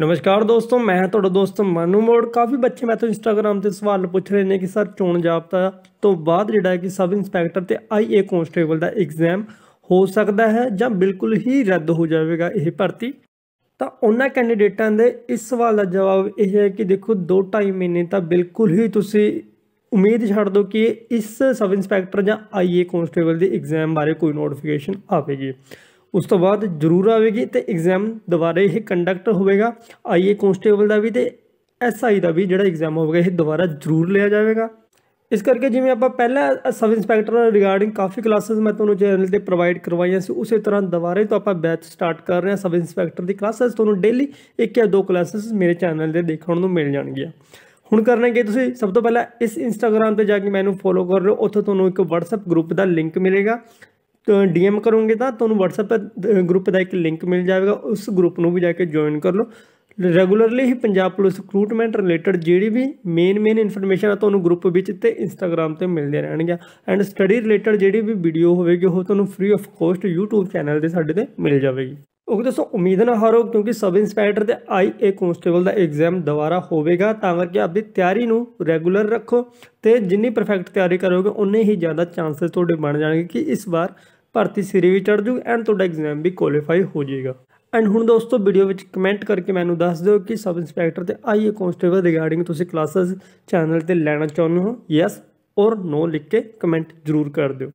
ਨਮਸਕਾਰ ਦੋਸਤੋ ਮੈਂ ਤੁਹਾਡਾ ਦੋਸਤ ਮਨੂ ਮੋੜ ਕਾਫੀ ਬੱਚੇ ਤੋਂ ਇੰਸਟਾਗ੍ਰam ਤੇ ਸਵਾਲ ਪੁੱਛ ਰਹੇ ਨੇ ਕਿ ਸਰ ਚੋਣ ਜਾਬਤਾ ਤੋਂ ਬਾਅਦ ਜਿਹੜਾ ਹੈ ਕਿ ਸਬ ਇੰਸਪੈਕਟਰ ਤੇ ਆਈਏ ਕਨਸਟੇਬਲ ਦਾ ਐਗਜ਼ਾਮ ਹੋ ਸਕਦਾ ਹੈ ਜਾਂ ਬਿਲਕੁਲ ਹੀ ਰੱਦ ਹੋ ਜਾਵੇਗਾ ਇਹ ਭਰਤੀ ਤਾਂ ਉਹਨਾਂ ਕੈਂਡੀਡੇਟਾਂ ਦੇ ਇਸ ਸਵਾਲ ਦਾ ਜਵਾਬ ਇਹ ਹੈ ਕਿ ਦੇਖੋ 2.5 ਮਹੀਨੇ ਤਾਂ ਬਿਲਕੁਲ ਹੀ ਤੁਸੀਂ ਉਮੀਦ ਛੱਡ ਦਿਓ ਕਿ ਇਸ ਸਬ ਇੰਸਪੈਕਟਰ ਜਾਂ ਆਈਏ ਕਨਸਟੇਬਲ ਦੇ ਐਗਜ਼ਾਮ ਬਾਰੇ ਕੋਈ ਨੋਟੀਫਿਕੇਸ਼ਨ ਆਵੇਗੀ ਉਸ ਤੋਂ ਬਾਅਦ ਜ਼ਰੂਰ ਆਵੇਗੀ ਤੇ ਐਗਜ਼ਾਮ ਦੁਬਾਰਾ ਇਹ ਕੰਡਕਟ ਹੋਵੇਗਾ ਆਈਏ ਕਨਸਟੇਬਲ ਦਾ ਵੀ ਤੇ ਐਸਆਈ ਦਾ ਵੀ ਜਿਹੜਾ ਐਗਜ਼ਾਮ ਹੋਵੇਗਾ ਇਹ ਦੁਬਾਰਾ ਜ਼ਰੂਰ ਲਿਆ ਜਾਵੇਗਾ ਇਸ ਕਰਕੇ ਜਿਵੇਂ ਆਪਾਂ ਪਹਿਲਾਂ ਸਬ ਇੰਸਪੈਕਟਰ ਰਿਗਾਰਡਿੰਗ ਕਾਫੀ ਕਲਾਸਸ ਮੈਂ ਤੁਹਾਨੂੰ ਚੈਨਲ ਤੇ ਪ੍ਰੋਵਾਈਡ ਕਰਵਾਈਆਂ ਸੀ ਉਸੇ ਤਰ੍ਹਾਂ ਦੁਬਾਰੇ ਤੋਂ ਆਪਾਂ ਬੈਚ ਸਟਾਰਟ ਕਰ ਰਹੇ ਹਾਂ ਸਬ ਇੰਸਪੈਕਟਰ ਦੀ ਕਲਾਸਸ ਤੁਹਾਨੂੰ ਡੇਲੀ ਇੱਕ ਜਾਂ ਦੋ ਕਲਾਸਸ ਮੇਰੇ ਚੈਨਲ ਤੇ ਦੇਖਣ ਨੂੰ ਮਿਲ ਜਾਣਗੀਆਂ ਹੁਣ ਕਰਨਾ ਕਿ ਤੁਸੀਂ ਸਭ ਤੋਂ ਪਹਿਲਾਂ ਇਸ ਇੰਸਟਾਗ੍ਰam ਤੇ ਜਾ ਕੇ ਮੈਨੂੰ ਫੋਲੋ ਕਰ ਲਓ ਉੱਥੇ ਤੁਹਾਨੂੰ ਇੱਕ WhatsApp ਗਰੁੱਪ ਦਾ ਲਿੰਕ ਮਿਲੇਗਾ ਡੀਐਮ ਕਰੋਗੇ ਤਾਂ ਤੁਹਾਨੂੰ WhatsApp ਤੇ ਗਰੁੱਪ ਦਾ ਇੱਕ ਲਿੰਕ ਮਿਲ ਜਾਵੇਗਾ ਉਸ ਗਰੁੱਪ ਨੂੰ ਵੀ ਜਾ ਕੇ ਜੁਆਇਨ ਕਰ ਲਓ ਰੈਗੂਲਰਲੀ ਹੀ ਪੰਜਾਬ ਪੁਲਿਸ ਰਿਕਰੂਟਮੈਂਟ ਰਿਲੇਟਡ ਜਿਹੜੀ ਵੀ ਮੇਨ ਮੇਨ ਇਨਫੋਰਮੇਸ਼ਨ ਆ ਤੁਹਾਨੂੰ ਗਰੁੱਪ ਵਿੱਚ ਤੇ ਇੰਸਟਾਗ੍ਰam ਤੇ ਮਿਲਦੇ ਰਹਿਣਗੇ ਐਂਡ ਸਟੱਡੀ ਰਿਲੇਟਡ ਜਿਹੜੀ ਵੀ ਵੀਡੀਓ ਹੋਵੇਗੀ ਉਹ ਤੁਹਾਨੂੰ free of cost YouTube channel ਤੇ ਸਾਡੇ ਤੇ ਮਿਲ ਜਾਵੇਗੀ ਉਹ ਦੋਸਤੋ ਉਮੀਦ ਨਾ ਹਾਰੋ ਕਿਉਂਕਿ ਸਬ ਇੰਸਪੈਕਟਰ ਤੇ ਆਈਏ ਕਨਸਟੇਬਲ ਦਾ ਐਗਜ਼ਾਮ ਦੁਬਾਰਾ ਹੋਵੇਗਾ ਤਾਂ ਕਰਕੇ ਆਪਦੀ ਤਿਆਰੀ ਨੂੰ ਰੈਗੂਲਰ ਰੱਖੋ ਤੇ ਜਿੰਨੀ ਪਰਫੈਕਟ ਤਿਆਰੀ ਕਰੋਗੇ ਉਨੇ ਹੀ ਜ਼ਿਆਦਾ ਚਾਂਸਸ ਤੁਹਾਡੇ ਬਣ ਜਾਣਗੇ ਕਿ ਇਸ ਵਾਰ ਭਰਤੀ ਸਿਰੇ ਵੀ ਚੜ ਜੂ ਐਂਡ ਤੁਹਾਡਾ ਐਗਜ਼ਾਮ ਵੀ ਕੁਆਲੀਫਾਈ ਹੋ ਜਾਏਗਾ ਐਂਡ ਹੁਣ ਦੋਸਤੋ ਵੀਡੀਓ ਵਿੱਚ ਕਮੈਂਟ ਕਰਕੇ ਮੈਨੂੰ ਦੱਸ ਦਿਓ ਕਿ ਸਬ ਇੰਸਪੈਕਟਰ ਤੇ ਆਈਏ ਕਨਸਟੇਬਲ ਰਿਗਾਰਡਿੰਗ ਤੁਸੀਂ ਕਲਾਸਸ ਚੈਨਲ ਤੇ ਲੈਣਾ ਚਾਹੁੰਦੇ ਹੋ ਯੈਸ ਔਰ ਨੋ ਲਿਖ ਕੇ ਕਮੈਂਟ ਜ਼ਰੂਰ ਕਰ ਦਿਓ